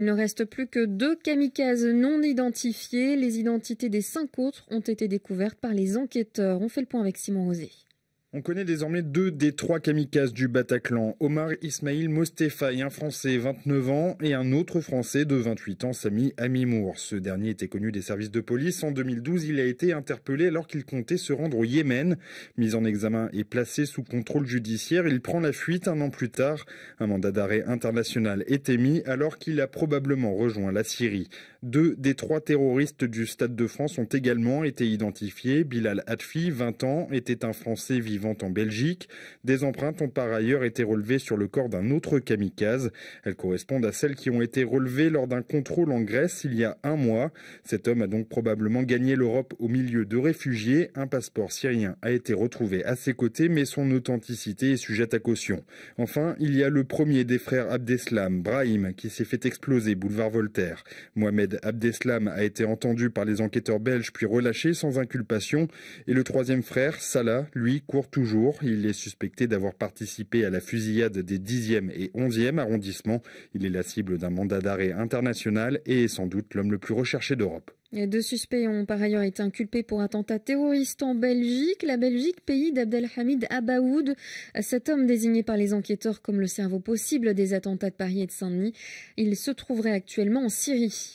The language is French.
Il ne reste plus que deux kamikazes non identifiés. Les identités des cinq autres ont été découvertes par les enquêteurs. On fait le point avec Simon Rosé. On connaît désormais deux des trois kamikazes du Bataclan, Omar Ismail Mostefaï, un Français 29 ans et un autre Français de 28 ans, Sami Amimour. Ce dernier était connu des services de police. En 2012, il a été interpellé alors qu'il comptait se rendre au Yémen. Mis en examen et placé sous contrôle judiciaire, il prend la fuite un an plus tard. Un mandat d'arrêt international est émis alors qu'il a probablement rejoint la Syrie. Deux des trois terroristes du Stade de France ont également été identifiés. Bilal Hadfi, 20 ans, était un Français vivant en Belgique. Des empreintes ont par ailleurs été relevées sur le corps d'un autre kamikaze. Elles correspondent à celles qui ont été relevées lors d'un contrôle en Grèce il y a un mois. Cet homme a donc probablement gagné l'Europe au milieu de réfugiés. Un passeport syrien a été retrouvé à ses côtés, mais son authenticité est sujette à caution. Enfin, il y a le premier des frères Abdeslam, Brahim, qui s'est fait exploser boulevard Voltaire. Mohamed Abdeslam a été entendu par les enquêteurs belges puis relâché sans inculpation. Et le troisième frère, Salah, lui, court toujours. Il est suspecté d'avoir participé à la fusillade des 10e et 11e arrondissements. Il est la cible d'un mandat d'arrêt international et est sans doute l'homme le plus recherché d'Europe. deux suspects ont par ailleurs été inculpés pour attentat terroriste en Belgique. La Belgique, pays d'Abdelhamid Abaoud, cet homme désigné par les enquêteurs comme le cerveau possible des attentats de Paris et de Saint-Denis. Il se trouverait actuellement en Syrie.